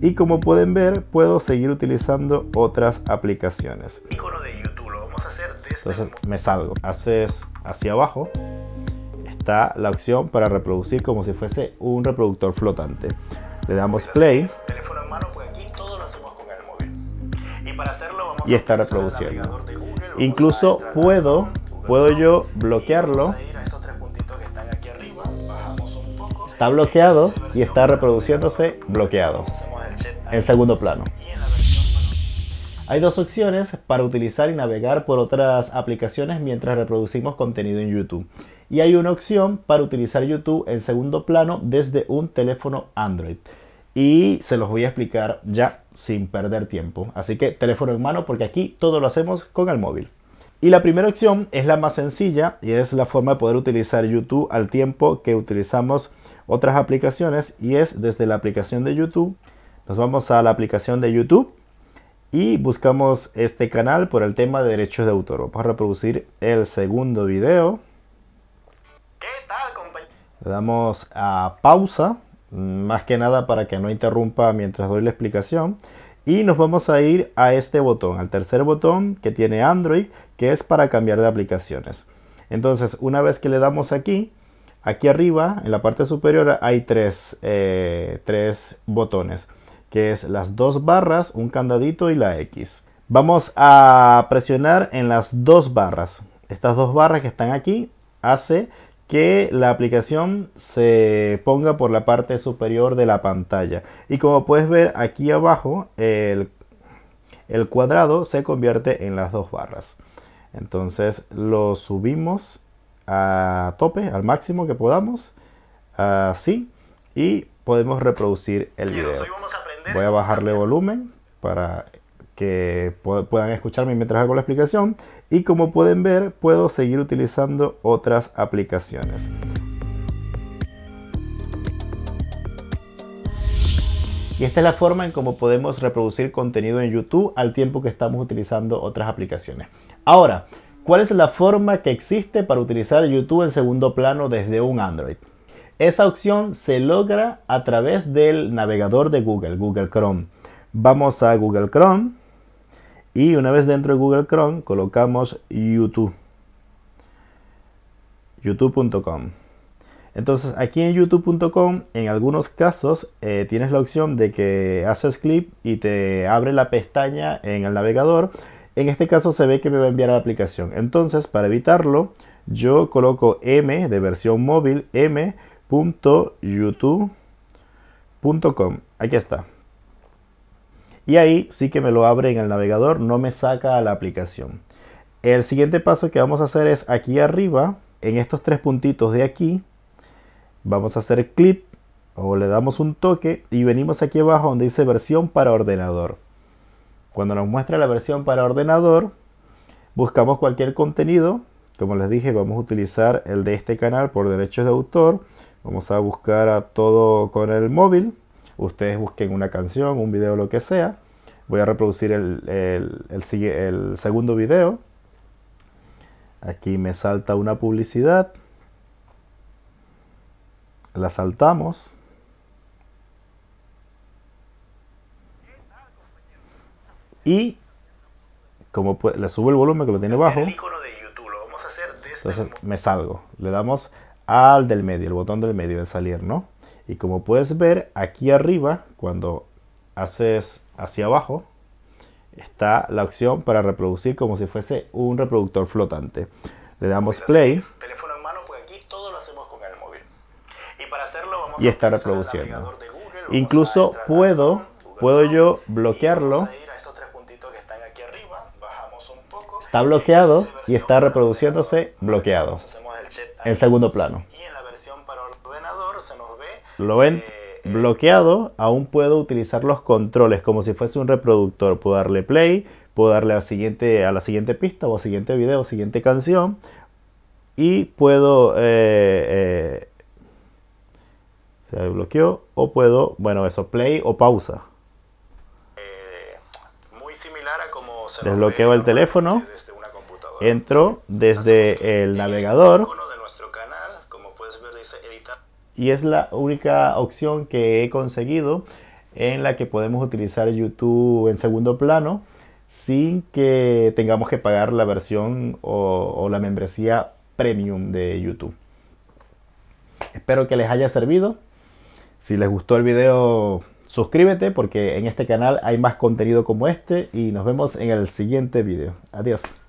y como pueden ver puedo seguir utilizando otras aplicaciones. Entonces me salgo, haces hacia abajo está la opción para reproducir como si fuese un reproductor flotante. Le damos play. Y está reproduciendo. Incluso puedo puedo yo bloquearlo. Está bloqueado y está reproduciéndose bloqueado en segundo plano. Hay dos opciones para utilizar y navegar por otras aplicaciones mientras reproducimos contenido en YouTube. Y hay una opción para utilizar YouTube en segundo plano desde un teléfono Android. Y se los voy a explicar ya sin perder tiempo. Así que teléfono en mano porque aquí todo lo hacemos con el móvil. Y la primera opción es la más sencilla y es la forma de poder utilizar YouTube al tiempo que utilizamos otras aplicaciones y es desde la aplicación de YouTube nos vamos a la aplicación de YouTube y buscamos este canal por el tema de derechos de autor. Vamos a reproducir el segundo video. ¿Qué tal, Le damos a pausa, más que nada para que no interrumpa mientras doy la explicación. Y nos vamos a ir a este botón, al tercer botón que tiene Android, que es para cambiar de aplicaciones. Entonces, una vez que le damos aquí, aquí arriba, en la parte superior, hay tres, eh, tres botones que es las dos barras, un candadito y la X. Vamos a presionar en las dos barras. Estas dos barras que están aquí hace que la aplicación se ponga por la parte superior de la pantalla. Y como puedes ver aquí abajo, el, cuadrado se convierte en las dos barras. Entonces lo subimos a tope, al máximo que podamos. Así. Y podemos reproducir el video. Voy a bajarle volumen para que puedan escucharme mientras hago la explicación. Y como pueden ver, puedo seguir utilizando otras aplicaciones. Y esta es la forma en cómo podemos reproducir contenido en YouTube al tiempo que estamos utilizando otras aplicaciones. Ahora, ¿cuál es la forma que existe para utilizar YouTube en segundo plano desde un Android? Esa opción se logra a través del navegador de Google, Google Chrome. Vamos a Google Chrome y una vez dentro de Google Chrome colocamos YouTube. YouTube.com. Entonces aquí en youtube.com en algunos casos eh, tienes la opción de que haces clip y te abre la pestaña en el navegador. En este caso se ve que me va a enviar a la aplicación. Entonces para evitarlo yo coloco M de versión móvil M .youtube.com Aquí está. Y ahí sí que me lo abre en el navegador, no me saca a la aplicación. El siguiente paso que vamos a hacer es aquí arriba, en estos tres puntitos de aquí, vamos a hacer clip o le damos un toque y venimos aquí abajo donde dice versión para ordenador. Cuando nos muestra la versión para ordenador, buscamos cualquier contenido. Como les dije, vamos a utilizar el de este canal por derechos de autor. Vamos a buscar a todo con el móvil. Ustedes busquen una canción, un video, lo que sea. Voy a reproducir el, segundo video. Aquí me salta una publicidad. La saltamos. Y como le subo el volumen que lo tiene bajo, entonces me salgo. Le damos al del medio, el botón del medio de salir, ¿no? Y como puedes ver, aquí arriba, cuando haces hacia abajo, está la opción para reproducir como si fuese un reproductor flotante. Le damos play. Y para está reproduciendo. Incluso puedo, puedo yo bloquearlo está bloqueado y está reproduciéndose bloqueado. En segundo plano. Y en la versión para ordenador se nos ve. Lo ven eh, bloqueado, aún puedo utilizar los controles como si fuese un reproductor. Puedo darle play, puedo darle al siguiente, a la siguiente pista o siguiente video, siguiente canción. Y puedo... Eh, eh, se bloqueó o puedo, bueno, eso, play o pausa. desbloqueo el teléfono, este, entro desde el navegador y es la única opción que he conseguido en la que podemos utilizar YouTube en segundo plano sin que tengamos que pagar la versión o, la membresía premium de YouTube. Espero que les haya servido. Si les gustó el video, Suscríbete porque en este canal hay más contenido como este y nos vemos en el siguiente video. Adiós.